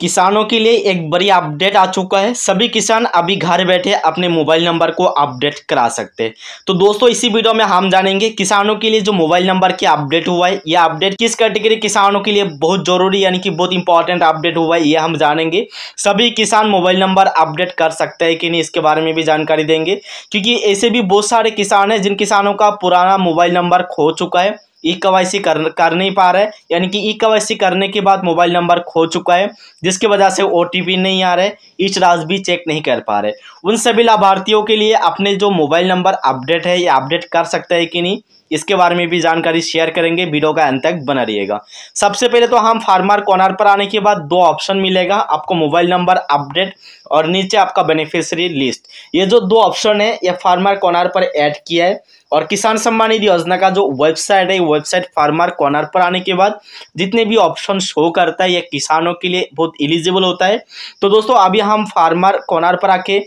किसानों के लिए एक बड़ी अपडेट आ चुका है सभी किसान अभी घर बैठे अपने मोबाइल नंबर को अपडेट करा सकते हैं तो दोस्तों इसी वीडियो में हम जानेंगे किसानों के लिए जो मोबाइल नंबर की अपडेट हुआ है यह अपडेट किस कैटेगरी किसानों के लिए बहुत जरूरी यानी कि बहुत इंपॉर्टेंट अपडेट हुआ है यह हम जानेंगे सभी किसान मोबाइल नंबर अपडेट कर सकते हैं कि नहीं इसके बारे में भी जानकारी देंगे क्योंकि ऐसे भी बहुत सारे किसान हैं जिन किसानों का पुराना मोबाइल नंबर खो चुका है ई कवायसी कर कर नहीं पा रहे है यानी कि ई कवायसी करने के बाद मोबाइल नंबर खो चुका है जिसकी वजह से ओ नहीं आ रहे ईच राज भी चेक नहीं कर पा रहे उन सभी लाभार्थियों के लिए अपने जो मोबाइल नंबर अपडेट है या अपडेट कर सकते हैं कि नहीं इसके बारे में भी जानकारी शेयर करेंगे वीडियो का अंत तक बना रहिएगा सबसे पहले तो हम फार्मर कॉर्नर पर आने के बाद दो ऑप्शन मिलेगा आपको मोबाइल नंबर अपडेट और नीचे आपका बेनिफिशियरी लिस्ट ये जो दो ऑप्शन है ये फार्मर कॉर्नर पर ऐड किया है और किसान सम्मान निधि योजना का जो वेबसाइट है वेबसाइट फार्मर कॉर्नर पर आने के बाद जितने भी ऑप्शन शो करता है यह किसानों के लिए बहुत इलिजिबल होता है तो दोस्तों अभी हम फार्मर कॉर्नर पर आके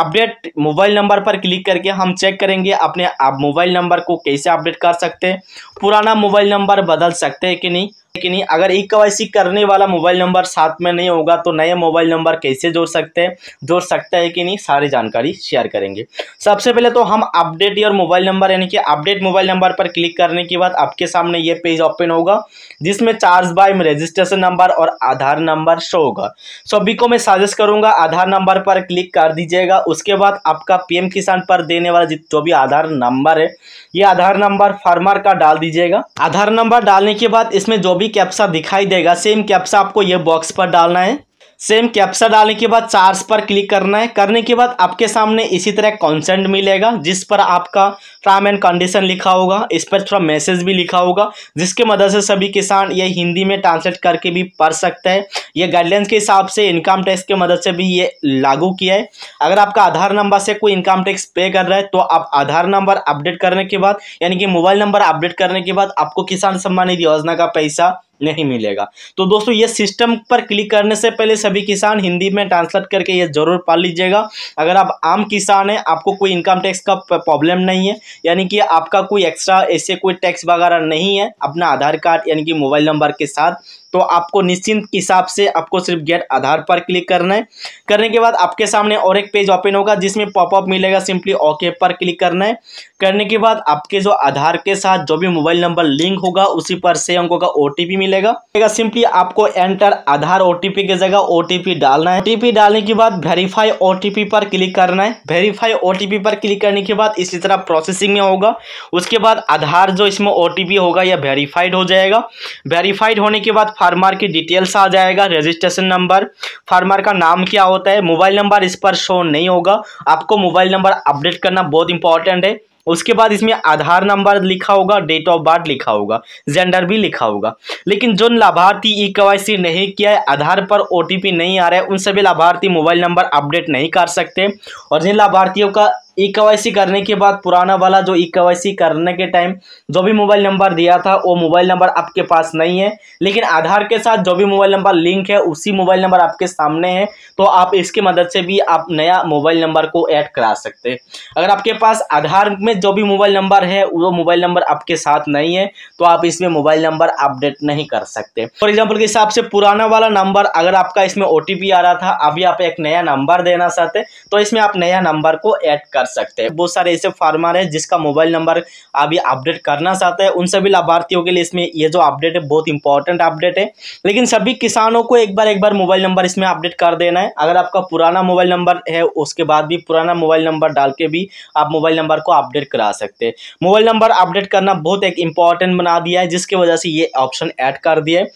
अपडेट मोबाइल नंबर पर क्लिक करके हम चेक करेंगे अपने आप मोबाइल नंबर को कैसे अपडेट अपडेट कर सकते हैं पुराना मोबाइल नंबर बदल सकते हैं कि नहीं कि नहीं अगर ई e के करने वाला मोबाइल नंबर साथ में नहीं होगा तो नए मोबाइल नंबर कैसे जोड़ सकते हैं जोड़ सकते है कि नहीं सारी जानकारी शेयर करेंगे सबसे पहले तो हम अपडेट योर मोबाइल नंबर यानी कि अपडेट मोबाइल नंबर पर क्लिक करने के बाद आपके सामने ये पेज ओपन होगा जिसमें चार्ज बाय में रजिस्ट्रेशन नंबर और आधार नंबर शो होगा सभी को मैं सजेस्ट करूँगा आधार नंबर पर क्लिक कर दीजिएगा उसके बाद आपका पीएम किसान पर देने वाला जो भी आधार नंबर है ये आधार नंबर फार्मर का डाल दीजिएगा आधार नंबर डालने के बाद इसमें जो भी कैप्सा दिखाई देगा सेम कैप्सा आपको ये बॉक्स पर डालना है सेम कैप्सा डालने के बाद चार्ज पर क्लिक करना है करने के बाद आपके सामने इसी तरह कॉन्सेंट मिलेगा जिस पर आपका टर्म एंड कंडीशन लिखा होगा इस पर थोड़ा मैसेज भी लिखा होगा जिसके मदद से सभी किसान ये हिंदी में ट्रांसलेट करके भी पढ़ सकते हैं ये गाइडलाइंस के हिसाब से इनकम टैक्स के मदद से भी ये लागू किया है अगर आपका आधार नंबर से कोई इनकम टैक्स पे कर रहा है तो आप आधार नंबर अपडेट करने के बाद यानी कि मोबाइल नंबर अपडेट करने के बाद आपको किसान सम्मान निधि योजना का पैसा नहीं मिलेगा तो दोस्तों ये सिस्टम पर क्लिक करने से पहले सभी किसान हिंदी में ट्रांसलेट करके ये ज़रूर पा लीजिएगा अगर आप आम किसान हैं आपको कोई इनकम टैक्स का प्रॉब्लम नहीं है यानी कि आपका कोई एक्स्ट्रा ऐसे कोई टैक्स वगैरह नहीं है अपना आधार कार्ड यानी कि मोबाइल नंबर के साथ तो आपको निश्चिंत हिसाब से आपको सिर्फ गेट आधार पर क्लिक करना है करने के बाद आपके सामने और एक पेज ओपन होगा जिसमें पॉपअप मिलेगा सिंपली ओके पर क्लिक करना है करने के बाद आपके जो आधार के साथ जो भी मोबाइल नंबर लिंक होगा उसी पर से अंकों का ओ टी मिलेगा सिंपली आपको एंटर आधार ओटीपी की जगह ओटीपी डालना है ओटीपी डालने के बाद वेरीफाई ओटीपी पर क्लिक करना है वेरीफाई ओटीपी पर क्लिक करने के बाद इसी तरह प्रोसेसिंग में होगा उसके बाद आधार जो इसमें ओटीपी होगा या वेरीफाइड हो जाएगा वेरीफाइड होने के बाद फार्मर की डिटेल्स आ जाएगा रजिस्ट्रेशन नंबर फार्मर का नाम क्या होता है मोबाइल नंबर इस पर शो नहीं होगा आपको मोबाइल नंबर अपडेट करना बहुत इंपॉर्टेंट है उसके बाद इसमें आधार नंबर लिखा होगा डेट ऑफ बर्थ लिखा होगा जेंडर भी लिखा होगा लेकिन जो लाभार्थी ई e के नहीं किया है आधार पर ओ नहीं आ रहा है उन सभी लाभार्थी मोबाइल नंबर अपडेट नहीं कर सकते और जिन लाभार्थियों का ई e के करने के बाद पुराना वाला जो ई e के करने के टाइम जो भी मोबाइल नंबर दिया था वो मोबाइल नंबर आपके पास नहीं है लेकिन आधार के साथ जो भी मोबाइल नंबर लिंक है उसी मोबाइल नंबर आपके सामने है तो आप इसके मदद से भी आप नया मोबाइल नंबर को ऐड करा सकते हैं अगर आपके पास आधार में जो भी मोबाइल नंबर है वो मोबाइल नंबर आपके साथ नहीं है तो आप इसमें मोबाइल नंबर अपडेट नहीं कर सकते फॉर एग्जाम्पल के हिसाब से पुराना वाला नंबर अगर आपका इसमें ओ आ रहा था अभी आप एक नया नंबर देना चाहते तो इसमें आप नया नंबर को ऐड कर सकते हैं बहुत सारे ऐसे फार्मर हैं जिसका मोबाइल नंबर अभी अपडेट करना चाहते हैं उन सभी लाभार्थियों के लिए इसमें ये जो अपडेट है बहुत इंपॉर्टेंट अपडेट है लेकिन सभी किसानों को एक बार एक बार मोबाइल नंबर इसमें अपडेट कर देना है अगर आपका पुराना मोबाइल नंबर है उसके बाद भी पुराना मोबाइल नंबर डाल के भी आप मोबाइल नंबर को अपडेट करा सकते हैं मोबाइल नंबर अपडेट करना बहुत एक इंपॉर्टेंट बना दिया है जिसकी वजह से ये ऑप्शन ऐड कर दिया है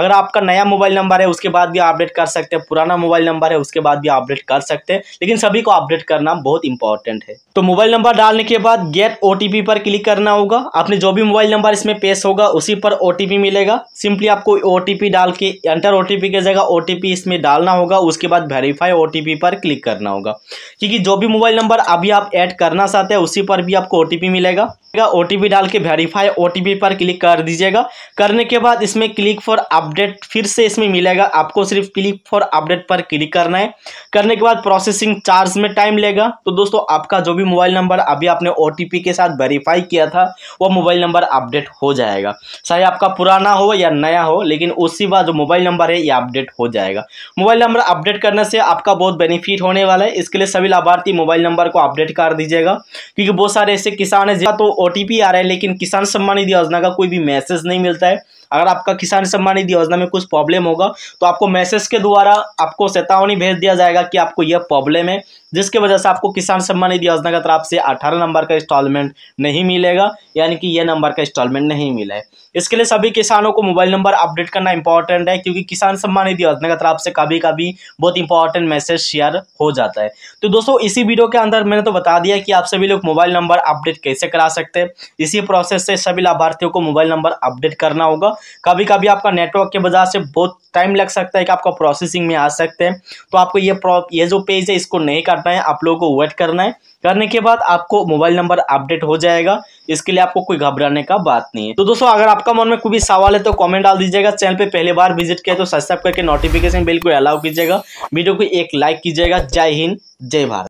अगर आपका नया मोबाइल नंबर है उसके बाद भी अपडेट कर सकते हैं पुराना मोबाइल नंबर है उसके बाद भी अपडेट कर सकते हैं लेकिन सभी को अपडेट करना बहुत इंपॉर्टेंट इंपॉर्टेंट है तो मोबाइल नंबर डालने के बाद गेट ओ पर क्लिक करना होगा आपने जो भी मोबाइल नंबर इसमें पेश होगा उसी पर ओ मिलेगा सिंपली आपको ओ डाल के एंटर ओ की जगह ओ इसमें डालना होगा उसके बाद वेरीफाई ओ पर क्लिक करना होगा क्योंकि जो भी मोबाइल नंबर अभी आप ऐड करना चाहते हैं उसी पर भी आपको ओ मिलेगा ओ डाल के वेरीफाई ओ पर क्लिक कर दीजिएगा करने के बाद इसमें क्लिक फॉर अपडेट फिर से इसमें मिलेगा आपको सिर्फ क्लिक फॉर अपडेट पर क्लिक करना है करने के बाद प्रोसेसिंग चार्ज में टाइम लेगा तो दोस्तों आप आपका जो भी मोबाइल नंबर अभी आपने ओ के साथ वेरीफाई किया था वो मोबाइल नंबर अपडेट हो जाएगा चाहे आपका पुराना हो या नया हो लेकिन उसी बार जो मोबाइल नंबर है ये अपडेट हो जाएगा मोबाइल नंबर अपडेट करने से आपका बहुत बेनिफिट होने वाला है इसके लिए सभी लाभार्थी मोबाइल नंबर को अपडेट कर दीजिएगा क्योंकि बहुत सारे ऐसे किसान है तो ओ आ रहा है लेकिन किसान सम्मान निधि योजना का कोई भी मैसेज नहीं मिलता है अगर आपका किसान सम्मान निधि योजना में कुछ प्रॉब्लम होगा तो आपको मैसेज के द्वारा आपको चेतावनी भेज दिया जाएगा कि आपको यह प्रॉब्लम है जिसकी वजह से आपको किसान सम्मान निधि योजना का तरफ से अठारह नंबर का इंस्टॉलमेंट नहीं मिलेगा यानी कि यह नंबर का इंस्टॉलमेंट नहीं मिला है इसके लिए सभी किसानों को मोबाइल नंबर अपडेट करना इंपॉर्टेंट है क्योंकि किसान सम्मान निधि योजना का तरफ से कभी कभी बहुत इंपॉर्टेंट मैसेज शेयर हो जाता है तो दोस्तों इसी वीडियो के अंदर मैंने तो बता दिया कि आप सभी लोग मोबाइल नंबर अपडेट कैसे करा सकते हैं इसी प्रोसेस से सभी लाभार्थियों को मोबाइल नंबर अपडेट करना होगा कभी कभी आपका नेटवर्क के वजह से बहुत टाइम लग सकता है कि आपका प्रोसेसिंग में आ सकते हैं तो आपको ये ये जो पेज है इसको नहीं करना है आप लोगों को वेट करना है करने के बाद आपको मोबाइल नंबर अपडेट हो जाएगा इसके लिए आपको कोई घबराने का बात नहीं है तो दोस्तों अगर आपका मन में कोई भी सवाल है तो कमेंट डाल दीजिएगा चैनल पे पहले बार विजिट किया तो सब्सक्राइब करके नोटिफिकेशन बिल को अलाउ कीजिएगा वीडियो को एक लाइक कीजिएगा जय हिंद जय भारत